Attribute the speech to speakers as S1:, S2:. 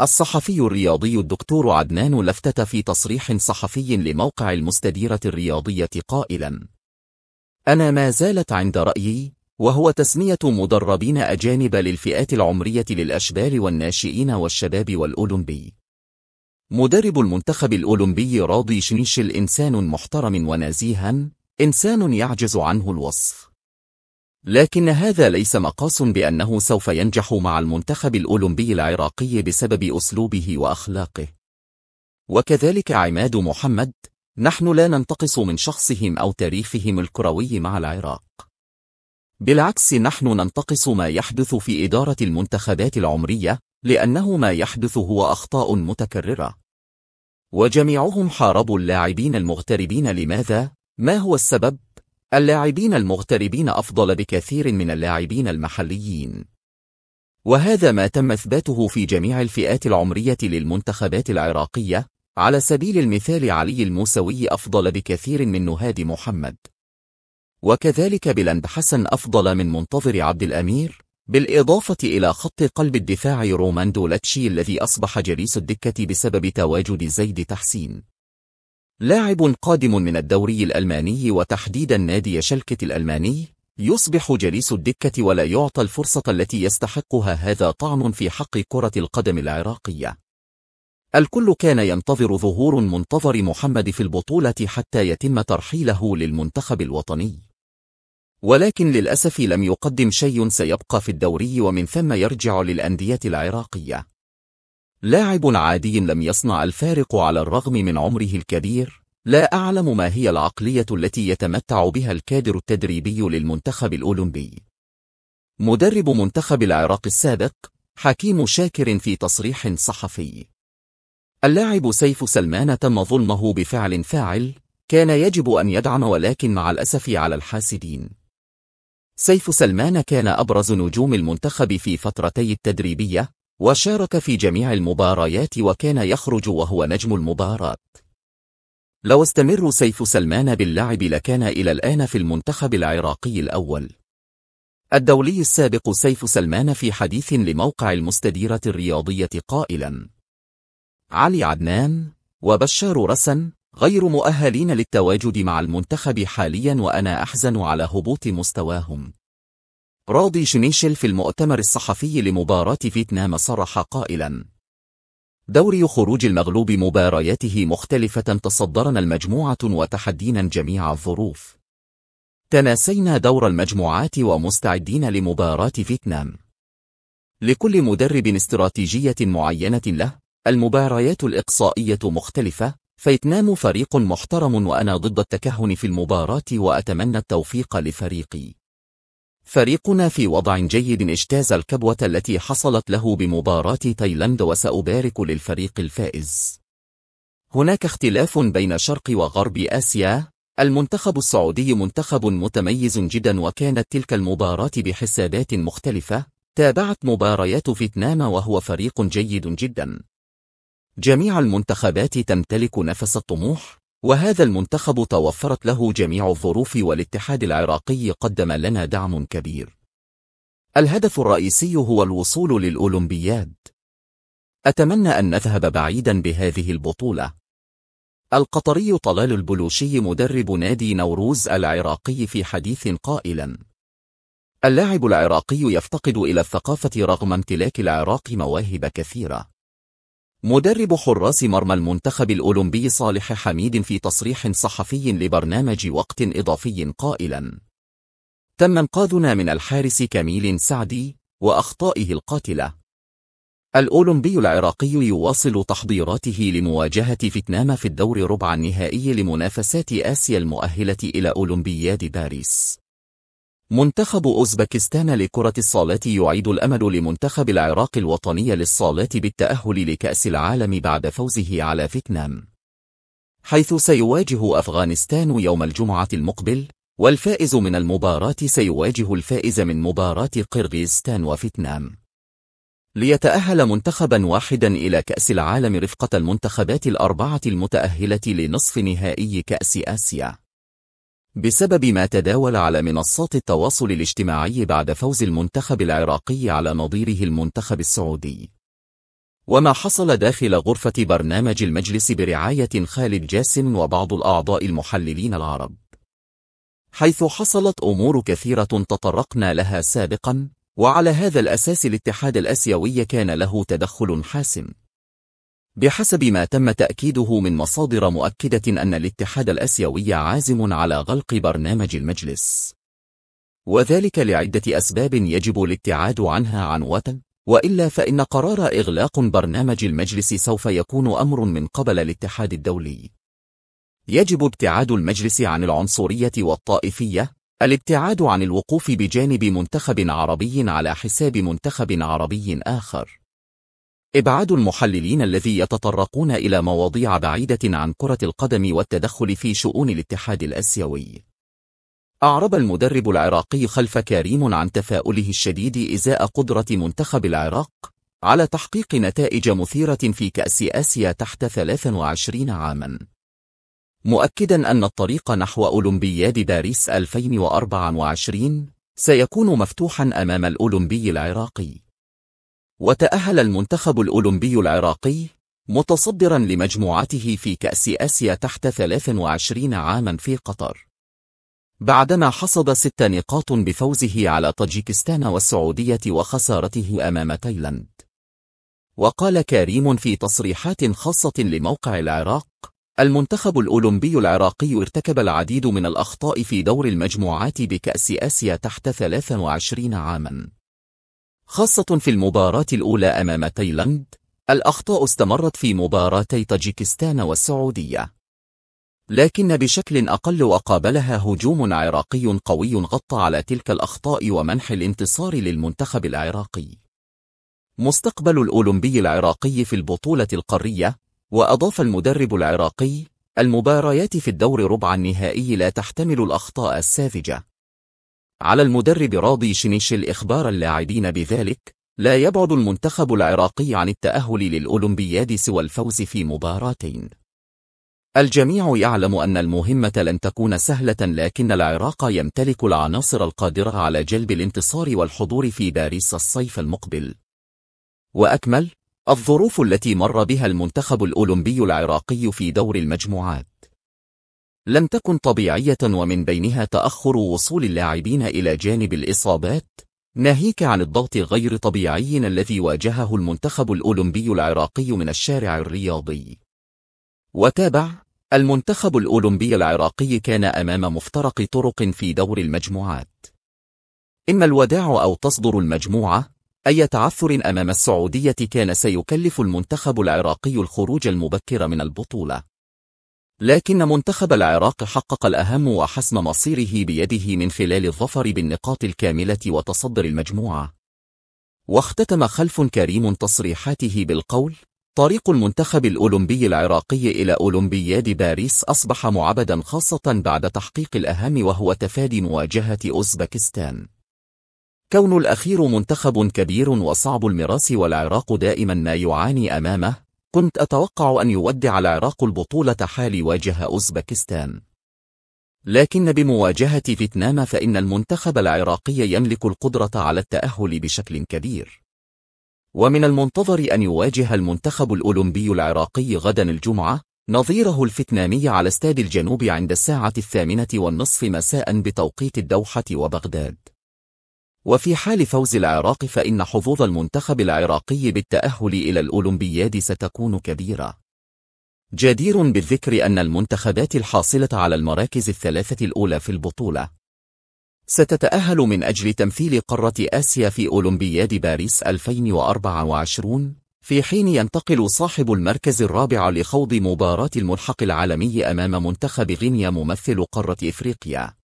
S1: الصحفي الرياضي الدكتور عدنان لفتت في تصريح صحفي لموقع المستديرة الرياضية قائلا أنا ما زالت عند رأيي وهو تسمية مدربين أجانب للفئات العمرية للأشبال والناشئين والشباب والأولمبي مدرب المنتخب الأولمبي راضي شنيش الإنسان محترم ونزيها إنسان يعجز عنه الوصف لكن هذا ليس مقاس بأنه سوف ينجح مع المنتخب الأولمبي العراقي بسبب أسلوبه وأخلاقه وكذلك عماد محمد نحن لا ننتقص من شخصهم أو تاريخهم الكروي مع العراق بالعكس نحن ننتقص ما يحدث في إدارة المنتخبات العمرية لأنه ما يحدث هو أخطاء متكررة وجميعهم حاربوا اللاعبين المغتربين لماذا؟ ما هو السبب؟ اللاعبين المغتربين أفضل بكثير من اللاعبين المحليين وهذا ما تم إثباته في جميع الفئات العمرية للمنتخبات العراقية على سبيل المثال علي الموسوي أفضل بكثير من نهاد محمد وكذلك بلند حسن أفضل من منتظر عبد الأمير بالإضافة إلى خط قلب الدفاع روماندو لاتشي الذي أصبح جليس الدكة بسبب تواجد زيد تحسين لاعب قادم من الدوري الألماني وتحديدا نادي شلكة الألماني يصبح جليس الدكة ولا يعطى الفرصة التي يستحقها هذا طعن في حق كرة القدم العراقية الكل كان ينتظر ظهور منتظر محمد في البطولة حتى يتم ترحيله للمنتخب الوطني ولكن للأسف لم يقدم شيء سيبقى في الدوري ومن ثم يرجع للأندية العراقية لاعب عادي لم يصنع الفارق على الرغم من عمره الكبير لا أعلم ما هي العقلية التي يتمتع بها الكادر التدريبي للمنتخب الأولمبي مدرب منتخب العراق السابق حكيم شاكر في تصريح صحفي اللاعب سيف سلمان تم ظلمه بفعل فاعل كان يجب أن يدعم ولكن مع الأسف على الحاسدين سيف سلمان كان أبرز نجوم المنتخب في فترتي التدريبية وشارك في جميع المباريات وكان يخرج وهو نجم المباراة لو استمر سيف سلمان باللعب لكان إلى الآن في المنتخب العراقي الأول الدولي السابق سيف سلمان في حديث لموقع المستديرة الرياضية قائلا علي عدنان وبشار رسن غير مؤهلين للتواجد مع المنتخب حاليا وأنا أحزن على هبوط مستواهم راضي شنيشل في المؤتمر الصحفي لمباراة فيتنام صرح قائلا دوري خروج المغلوب مبارياته مختلفة تصدرنا المجموعة وتحدينا جميع الظروف تناسينا دور المجموعات ومستعدين لمباراة فيتنام لكل مدرب استراتيجية معينة له المباريات الإقصائية مختلفة فيتنام فريق محترم وأنا ضد التكهن في المباراة وأتمنى التوفيق لفريقي فريقنا في وضع جيد اجتاز الكبوة التي حصلت له بمباراة تايلاند وسأبارك للفريق الفائز هناك اختلاف بين شرق وغرب آسيا المنتخب السعودي منتخب متميز جدا وكانت تلك المباراة بحسابات مختلفة تابعت مباريات فيتنام وهو فريق جيد جدا جميع المنتخبات تمتلك نفس الطموح وهذا المنتخب توفرت له جميع الظروف والاتحاد العراقي قدم لنا دعم كبير الهدف الرئيسي هو الوصول للأولمبياد أتمنى أن نذهب بعيدا بهذه البطولة القطري طلال البلوشي مدرب نادي نوروز العراقي في حديث قائلا اللاعب العراقي يفتقد إلى الثقافة رغم امتلاك العراق مواهب كثيرة مدرب حراس مرمى المنتخب الأولمبي صالح حميد في تصريح صحفي لبرنامج وقت إضافي قائلا تم انقاذنا من الحارس كميل سعدي وأخطائه القاتلة الأولمبي العراقي يواصل تحضيراته لمواجهة فيتنام في الدور ربع النهائي لمنافسات آسيا المؤهلة إلى أولمبياد باريس منتخب أوزبكستان لكرة الصالات يعيد الأمل لمنتخب العراق الوطني للصالات بالتأهل لكأس العالم بعد فوزه على فيتنام حيث سيواجه أفغانستان يوم الجمعة المقبل والفائز من المباراة سيواجه الفائز من مباراة قرغيزستان وفيتنام ليتأهل منتخبا واحدا إلى كأس العالم رفقة المنتخبات الأربعة المتأهلة لنصف نهائي كأس آسيا بسبب ما تداول على منصات التواصل الاجتماعي بعد فوز المنتخب العراقي على نظيره المنتخب السعودي وما حصل داخل غرفة برنامج المجلس برعاية خالد جاسم وبعض الأعضاء المحللين العرب حيث حصلت أمور كثيرة تطرقنا لها سابقا وعلى هذا الأساس الاتحاد الأسيوي كان له تدخل حاسم بحسب ما تم تأكيده من مصادر مؤكدة أن الاتحاد الأسيوي عازم على غلق برنامج المجلس وذلك لعدة أسباب يجب الابتعاد عنها عنوة وإلا فإن قرار إغلاق برنامج المجلس سوف يكون أمر من قبل الاتحاد الدولي يجب ابتعاد المجلس عن العنصرية والطائفية الابتعاد عن الوقوف بجانب منتخب عربي على حساب منتخب عربي آخر إبعاد المحللين الذي يتطرقون إلى مواضيع بعيدة عن كرة القدم والتدخل في شؤون الاتحاد الأسيوي أعرب المدرب العراقي خلف كريم عن تفاؤله الشديد إزاء قدرة منتخب العراق على تحقيق نتائج مثيرة في كأس آسيا تحت 23 عاماً مؤكدا أن الطريق نحو أولمبياد باريس 2024 سيكون مفتوحا أمام الأولمبي العراقي وتأهل المنتخب الأولمبي العراقي متصدرا لمجموعته في كأس آسيا تحت 23 عاما في قطر بعدما حصد ست نقاط بفوزه على طاجيكستان والسعودية وخسارته أمام تايلاند وقال كريم في تصريحات خاصة لموقع العراق المنتخب الأولمبي العراقي ارتكب العديد من الأخطاء في دور المجموعات بكأس آسيا تحت 23 عاماً خاصة في المباراة الأولى أمام تايلاند الأخطاء استمرت في مباراتي طاجيكستان والسعودية لكن بشكل أقل وقابلها هجوم عراقي قوي غطى على تلك الأخطاء ومنح الانتصار للمنتخب العراقي مستقبل الأولمبي العراقي في البطولة القارية وأضاف المدرب العراقي المباريات في الدور ربع النهائي لا تحتمل الأخطاء الساذجة على المدرب راضي شنيش الإخبار اللاعبين بذلك لا يبعد المنتخب العراقي عن التأهل للأولمبياد سوى الفوز في مباراتين الجميع يعلم أن المهمة لن تكون سهلة لكن العراق يمتلك العناصر القادرة على جلب الانتصار والحضور في باريس الصيف المقبل وأكمل الظروف التي مر بها المنتخب الأولمبي العراقي في دور المجموعات لم تكن طبيعية ومن بينها تأخر وصول اللاعبين إلى جانب الإصابات ناهيك عن الضغط غير طبيعي الذي واجهه المنتخب الأولمبي العراقي من الشارع الرياضي وتابع المنتخب الأولمبي العراقي كان أمام مفترق طرق في دور المجموعات إما الوداع أو تصدر المجموعة أي تعثر أمام السعودية كان سيكلف المنتخب العراقي الخروج المبكر من البطولة لكن منتخب العراق حقق الأهم وحسم مصيره بيده من خلال الظفر بالنقاط الكاملة وتصدر المجموعة واختتم خلف كريم تصريحاته بالقول طريق المنتخب الأولمبي العراقي إلى أولمبياد باريس أصبح معبدا خاصة بعد تحقيق الأهم وهو تفادي مواجهة أوزبكستان كون الأخير منتخب كبير وصعب المراس والعراق دائما ما يعاني أمامه كنت أتوقع أن يودع العراق البطولة حال واجه أوزبكستان لكن بمواجهة فيتنام فإن المنتخب العراقي يملك القدرة على التأهل بشكل كبير ومن المنتظر أن يواجه المنتخب الأولمبي العراقي غدا الجمعة نظيره الفيتنامي على استاد الجنوب عند الساعة الثامنة والنصف مساء بتوقيت الدوحة وبغداد وفي حال فوز العراق فإن حظوظ المنتخب العراقي بالتأهل إلى الأولمبياد ستكون كبيرة جدير بالذكر أن المنتخبات الحاصلة على المراكز الثلاثة الأولى في البطولة ستتأهل من أجل تمثيل قارة آسيا في أولمبياد باريس 2024 في حين ينتقل صاحب المركز الرابع لخوض مباراة الملحق العالمي أمام منتخب غينيا ممثل قارة إفريقيا